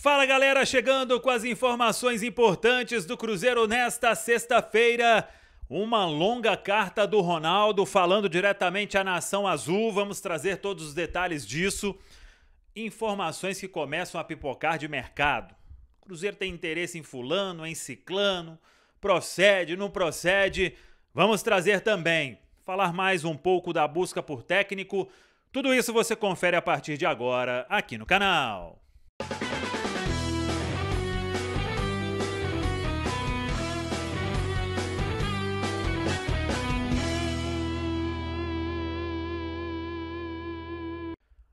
Fala galera, chegando com as informações importantes do Cruzeiro nesta sexta-feira. Uma longa carta do Ronaldo falando diretamente à Nação Azul. Vamos trazer todos os detalhes disso. Informações que começam a pipocar de mercado. Cruzeiro tem interesse em Fulano, em Ciclano. Procede, não procede. Vamos trazer também. Falar mais um pouco da busca por técnico. Tudo isso você confere a partir de agora aqui no canal. Música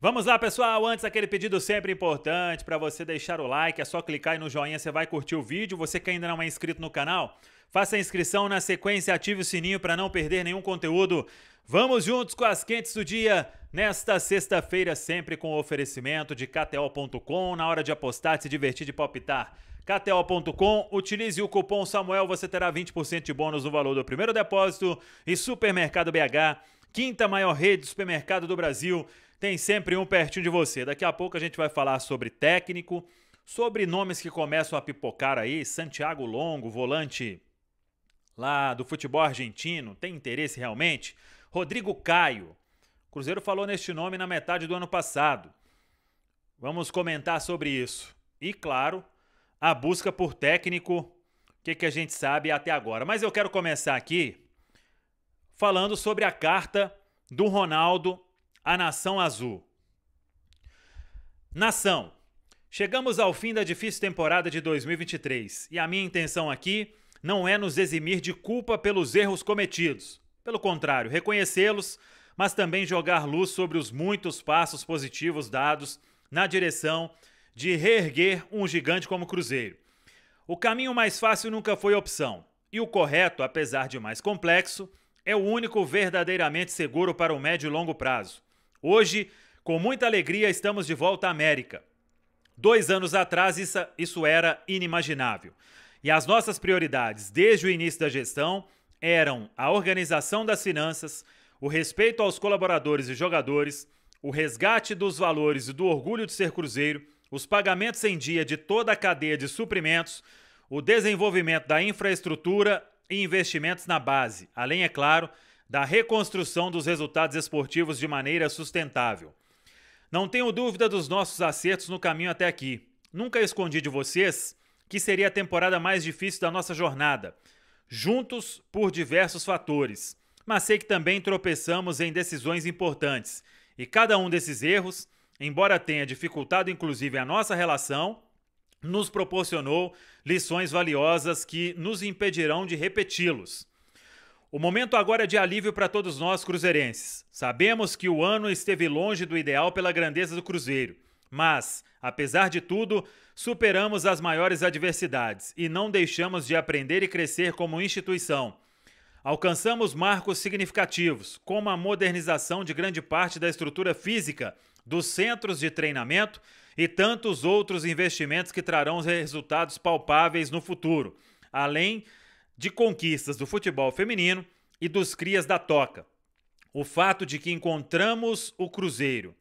Vamos lá, pessoal. Antes, aquele pedido sempre importante para você deixar o like. É só clicar aí no joinha, você vai curtir o vídeo. Você que ainda não é inscrito no canal, faça a inscrição na sequência, e ative o sininho para não perder nenhum conteúdo. Vamos juntos com as quentes do dia. Nesta sexta-feira, sempre com o oferecimento de KTO.com. Na hora de apostar, se divertir de palpitar. KTO.com, utilize o cupom Samuel, você terá 20% de bônus no valor do primeiro depósito. E Supermercado BH, quinta maior rede de supermercado do Brasil. Tem sempre um pertinho de você. Daqui a pouco a gente vai falar sobre técnico, sobre nomes que começam a pipocar aí. Santiago Longo, volante lá do futebol argentino, tem interesse realmente? Rodrigo Caio. Cruzeiro falou neste nome na metade do ano passado. Vamos comentar sobre isso. E claro, a busca por técnico, o que, que a gente sabe até agora. Mas eu quero começar aqui falando sobre a carta do Ronaldo a Nação Azul. Nação, chegamos ao fim da difícil temporada de 2023 e a minha intenção aqui não é nos eximir de culpa pelos erros cometidos. Pelo contrário, reconhecê-los, mas também jogar luz sobre os muitos passos positivos dados na direção de reerguer um gigante como o Cruzeiro. O caminho mais fácil nunca foi opção, e o correto, apesar de mais complexo, é o único verdadeiramente seguro para o médio e longo prazo. Hoje, com muita alegria, estamos de volta à América. Dois anos atrás, isso, isso era inimaginável. E as nossas prioridades desde o início da gestão eram a organização das finanças, o respeito aos colaboradores e jogadores, o resgate dos valores e do orgulho de ser cruzeiro, os pagamentos em dia de toda a cadeia de suprimentos, o desenvolvimento da infraestrutura e investimentos na base, além, é claro, da reconstrução dos resultados esportivos de maneira sustentável. Não tenho dúvida dos nossos acertos no caminho até aqui. Nunca escondi de vocês que seria a temporada mais difícil da nossa jornada, juntos por diversos fatores. Mas sei que também tropeçamos em decisões importantes, e cada um desses erros, embora tenha dificultado inclusive a nossa relação, nos proporcionou lições valiosas que nos impedirão de repeti-los. O momento agora é de alívio para todos nós cruzeirenses. Sabemos que o ano esteve longe do ideal pela grandeza do Cruzeiro, mas, apesar de tudo, superamos as maiores adversidades e não deixamos de aprender e crescer como instituição. Alcançamos marcos significativos, como a modernização de grande parte da estrutura física, dos centros de treinamento e tantos outros investimentos que trarão resultados palpáveis no futuro, além de de conquistas do futebol feminino e dos crias da toca. O fato de que encontramos o Cruzeiro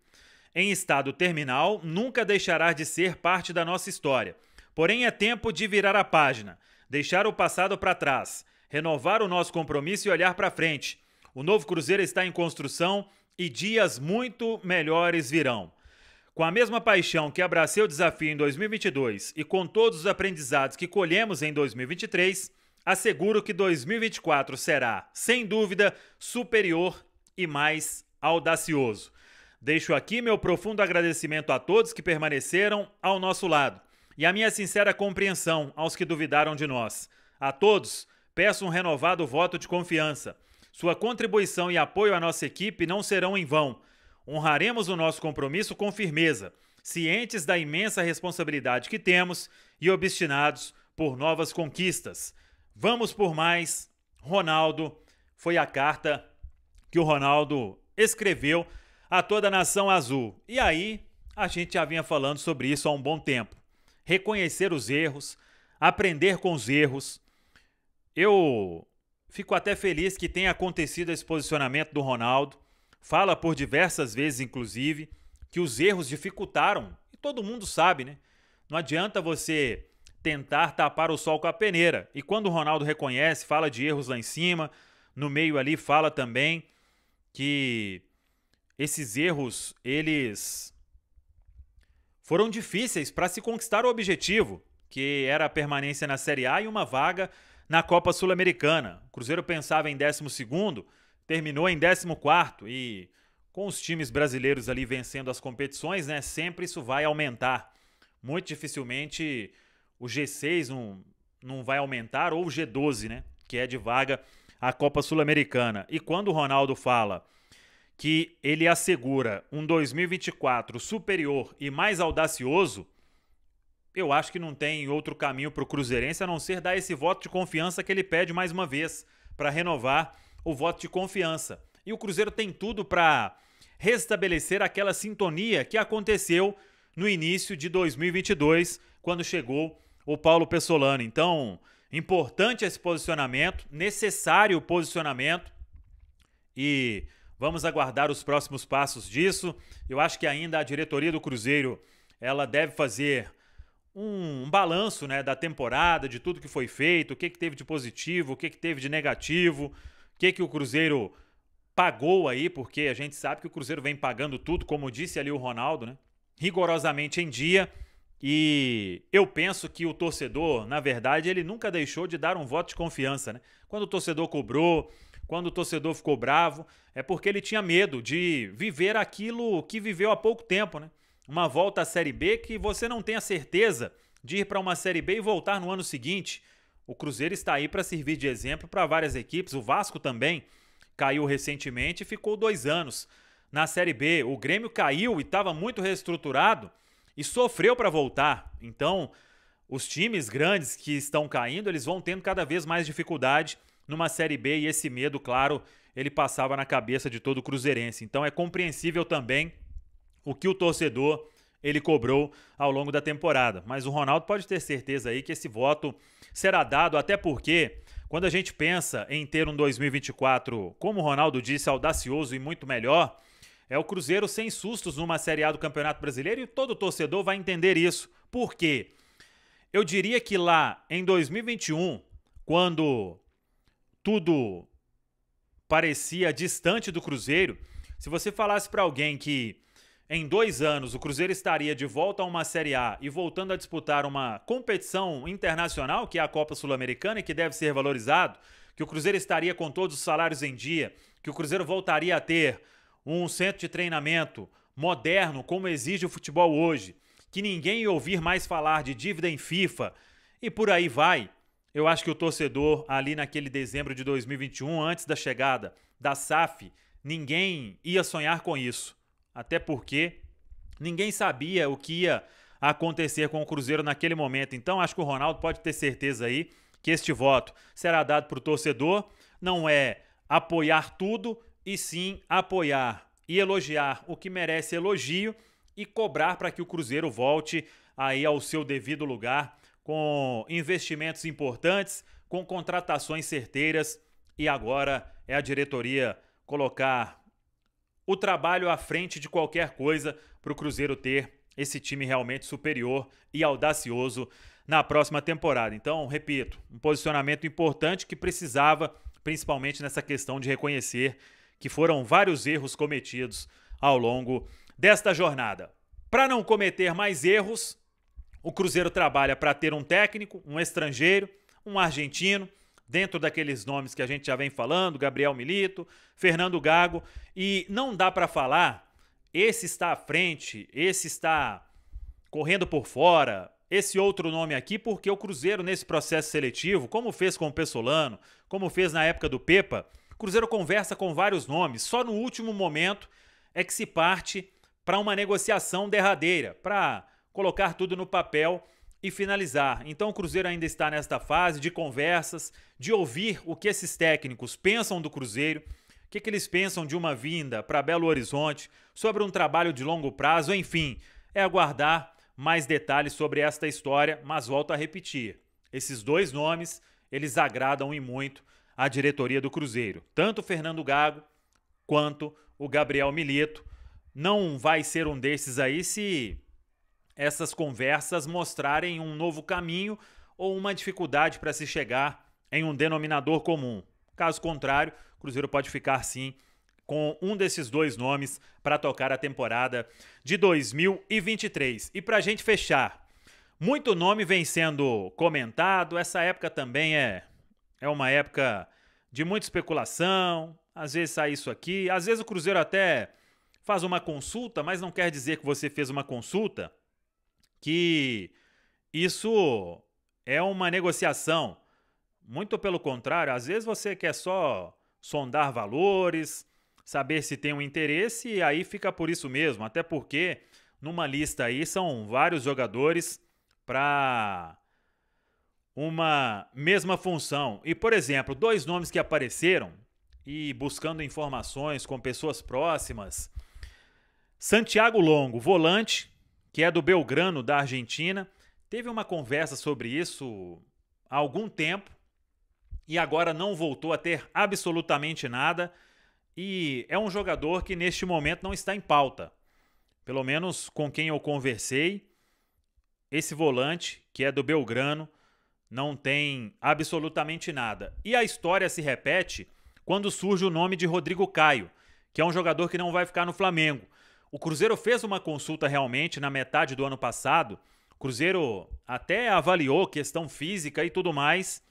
em estado terminal nunca deixará de ser parte da nossa história. Porém, é tempo de virar a página, deixar o passado para trás, renovar o nosso compromisso e olhar para frente. O novo Cruzeiro está em construção e dias muito melhores virão. Com a mesma paixão que abracei o desafio em 2022 e com todos os aprendizados que colhemos em 2023, asseguro que 2024 será, sem dúvida, superior e mais audacioso. Deixo aqui meu profundo agradecimento a todos que permaneceram ao nosso lado e a minha sincera compreensão aos que duvidaram de nós. A todos, peço um renovado voto de confiança. Sua contribuição e apoio à nossa equipe não serão em vão. Honraremos o nosso compromisso com firmeza, cientes da imensa responsabilidade que temos e obstinados por novas conquistas. Vamos por mais. Ronaldo foi a carta que o Ronaldo escreveu a toda a nação azul. E aí, a gente já vinha falando sobre isso há um bom tempo. Reconhecer os erros, aprender com os erros. Eu fico até feliz que tenha acontecido esse posicionamento do Ronaldo. Fala por diversas vezes, inclusive, que os erros dificultaram. E todo mundo sabe, né? Não adianta você tentar tapar o sol com a peneira. E quando o Ronaldo reconhece, fala de erros lá em cima, no meio ali fala também que esses erros, eles foram difíceis para se conquistar o objetivo, que era a permanência na Série A e uma vaga na Copa Sul-Americana. O Cruzeiro pensava em 12º, terminou em 14 e com os times brasileiros ali vencendo as competições, né, sempre isso vai aumentar. Muito dificilmente o G6 não, não vai aumentar, ou o G12, né? Que é de vaga à Copa Sul-Americana. E quando o Ronaldo fala que ele assegura um 2024 superior e mais audacioso, eu acho que não tem outro caminho para o Cruzeirense a não ser dar esse voto de confiança que ele pede mais uma vez para renovar o voto de confiança. E o Cruzeiro tem tudo para restabelecer aquela sintonia que aconteceu no início de 2022, quando chegou o Paulo Pessolano. Então, importante esse posicionamento, necessário o posicionamento e vamos aguardar os próximos passos disso. Eu acho que ainda a diretoria do Cruzeiro ela deve fazer um, um balanço né, da temporada, de tudo que foi feito, o que, que teve de positivo, o que, que teve de negativo, o que, que o Cruzeiro pagou aí, porque a gente sabe que o Cruzeiro vem pagando tudo, como disse ali o Ronaldo, né? rigorosamente em dia. E eu penso que o torcedor, na verdade, ele nunca deixou de dar um voto de confiança, né? Quando o torcedor cobrou, quando o torcedor ficou bravo, é porque ele tinha medo de viver aquilo que viveu há pouco tempo, né? Uma volta à Série B que você não tem a certeza de ir para uma Série B e voltar no ano seguinte. O Cruzeiro está aí para servir de exemplo para várias equipes. O Vasco também caiu recentemente e ficou dois anos na Série B. O Grêmio caiu e estava muito reestruturado e sofreu para voltar. Então, os times grandes que estão caindo, eles vão tendo cada vez mais dificuldade numa Série B e esse medo, claro, ele passava na cabeça de todo o cruzeirense. Então é compreensível também o que o torcedor ele cobrou ao longo da temporada. Mas o Ronaldo pode ter certeza aí que esse voto será dado, até porque quando a gente pensa em ter um 2024, como o Ronaldo disse, audacioso e muito melhor, é o Cruzeiro sem sustos numa Série A do Campeonato Brasileiro e todo torcedor vai entender isso. Por quê? Eu diria que lá em 2021, quando tudo parecia distante do Cruzeiro, se você falasse para alguém que em dois anos o Cruzeiro estaria de volta a uma Série A e voltando a disputar uma competição internacional, que é a Copa Sul-Americana e que deve ser valorizado, que o Cruzeiro estaria com todos os salários em dia, que o Cruzeiro voltaria a ter um centro de treinamento moderno, como exige o futebol hoje, que ninguém ouvir mais falar de dívida em FIFA e por aí vai, eu acho que o torcedor ali naquele dezembro de 2021, antes da chegada da SAF, ninguém ia sonhar com isso. Até porque ninguém sabia o que ia acontecer com o Cruzeiro naquele momento. Então acho que o Ronaldo pode ter certeza aí que este voto será dado para o torcedor. Não é apoiar tudo, e sim apoiar e elogiar o que merece elogio e cobrar para que o Cruzeiro volte aí ao seu devido lugar com investimentos importantes, com contratações certeiras e agora é a diretoria colocar o trabalho à frente de qualquer coisa para o Cruzeiro ter esse time realmente superior e audacioso na próxima temporada. Então, repito, um posicionamento importante que precisava, principalmente nessa questão de reconhecer que foram vários erros cometidos ao longo desta jornada. Para não cometer mais erros, o Cruzeiro trabalha para ter um técnico, um estrangeiro, um argentino, dentro daqueles nomes que a gente já vem falando, Gabriel Milito, Fernando Gago, e não dá para falar esse está à frente, esse está correndo por fora, esse outro nome aqui, porque o Cruzeiro nesse processo seletivo, como fez com o Pessolano, como fez na época do Pepa, Cruzeiro conversa com vários nomes, só no último momento é que se parte para uma negociação derradeira, para colocar tudo no papel e finalizar. Então o Cruzeiro ainda está nesta fase de conversas, de ouvir o que esses técnicos pensam do Cruzeiro, o que, que eles pensam de uma vinda para Belo Horizonte, sobre um trabalho de longo prazo, enfim, é aguardar mais detalhes sobre esta história, mas volto a repetir, esses dois nomes, eles agradam e muito a diretoria do Cruzeiro. Tanto o Fernando Gago quanto o Gabriel Milito. Não vai ser um desses aí se essas conversas mostrarem um novo caminho ou uma dificuldade para se chegar em um denominador comum. Caso contrário, o Cruzeiro pode ficar sim com um desses dois nomes para tocar a temporada de 2023. E para a gente fechar, muito nome vem sendo comentado, essa época também é é uma época de muita especulação, às vezes sai isso aqui, às vezes o Cruzeiro até faz uma consulta, mas não quer dizer que você fez uma consulta, que isso é uma negociação. Muito pelo contrário, às vezes você quer só sondar valores, saber se tem um interesse e aí fica por isso mesmo, até porque numa lista aí são vários jogadores para uma mesma função. E, por exemplo, dois nomes que apareceram e buscando informações com pessoas próximas. Santiago Longo, volante, que é do Belgrano, da Argentina, teve uma conversa sobre isso há algum tempo e agora não voltou a ter absolutamente nada. E é um jogador que neste momento não está em pauta. Pelo menos com quem eu conversei, esse volante, que é do Belgrano, não tem absolutamente nada. E a história se repete quando surge o nome de Rodrigo Caio, que é um jogador que não vai ficar no Flamengo. O Cruzeiro fez uma consulta realmente na metade do ano passado. O Cruzeiro até avaliou questão física e tudo mais,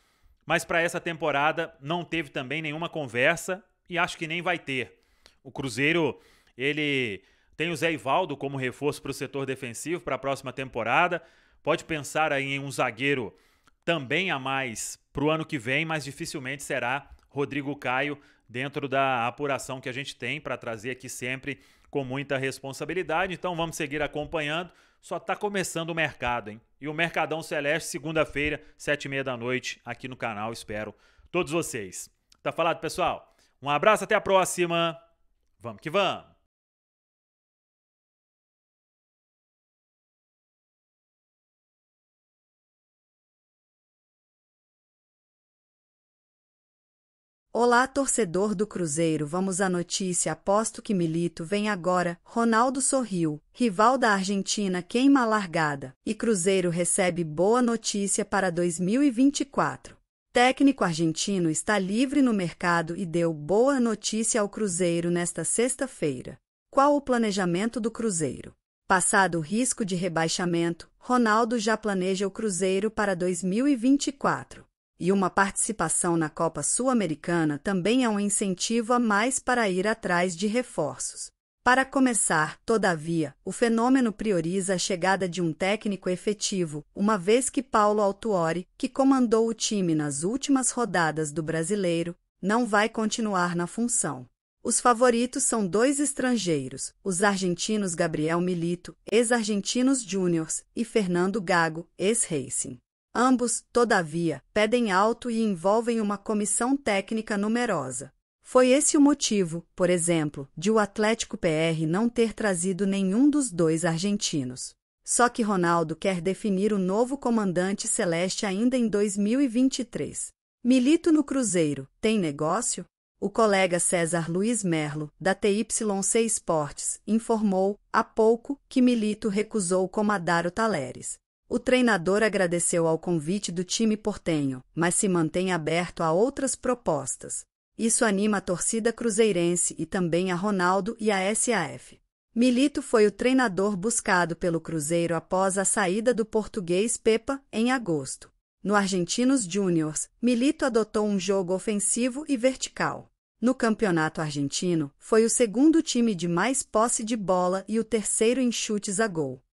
mas para essa temporada não teve também nenhuma conversa e acho que nem vai ter. O Cruzeiro, ele tem o Zé Ivaldo como reforço para o setor defensivo para a próxima temporada. Pode pensar aí em um zagueiro também a mais para o ano que vem, mas dificilmente será Rodrigo Caio dentro da apuração que a gente tem para trazer aqui sempre com muita responsabilidade. Então vamos seguir acompanhando. Só está começando o mercado, hein? E o Mercadão Celeste, segunda-feira, sete e meia da noite, aqui no canal. Espero todos vocês. Tá falado, pessoal? Um abraço, até a próxima. Vamos que vamos! Olá, torcedor do Cruzeiro, vamos à notícia. Aposto que Milito vem agora. Ronaldo sorriu. Rival da Argentina queima a largada. E Cruzeiro recebe boa notícia para 2024. Técnico argentino está livre no mercado e deu boa notícia ao Cruzeiro nesta sexta-feira. Qual o planejamento do Cruzeiro? Passado o risco de rebaixamento, Ronaldo já planeja o Cruzeiro para 2024. E uma participação na Copa Sul-Americana também é um incentivo a mais para ir atrás de reforços. Para começar, todavia, o fenômeno prioriza a chegada de um técnico efetivo, uma vez que Paulo Altuori, que comandou o time nas últimas rodadas do Brasileiro, não vai continuar na função. Os favoritos são dois estrangeiros, os argentinos Gabriel Milito, ex-argentinos Júniors, e Fernando Gago, ex-Racing. Ambos, todavia, pedem alto e envolvem uma comissão técnica numerosa. Foi esse o motivo, por exemplo, de o Atlético PR não ter trazido nenhum dos dois argentinos. Só que Ronaldo quer definir o novo comandante celeste ainda em 2023. Milito no Cruzeiro, tem negócio? O colega César Luiz Merlo, da TYC Esportes, informou, há pouco, que Milito recusou comandar o Taleres. O treinador agradeceu ao convite do time portenho, mas se mantém aberto a outras propostas. Isso anima a torcida cruzeirense e também a Ronaldo e a SAF. Milito foi o treinador buscado pelo Cruzeiro após a saída do português Pepa em agosto. No Argentinos Juniors, Milito adotou um jogo ofensivo e vertical. No campeonato argentino, foi o segundo time de mais posse de bola e o terceiro em chutes a gol.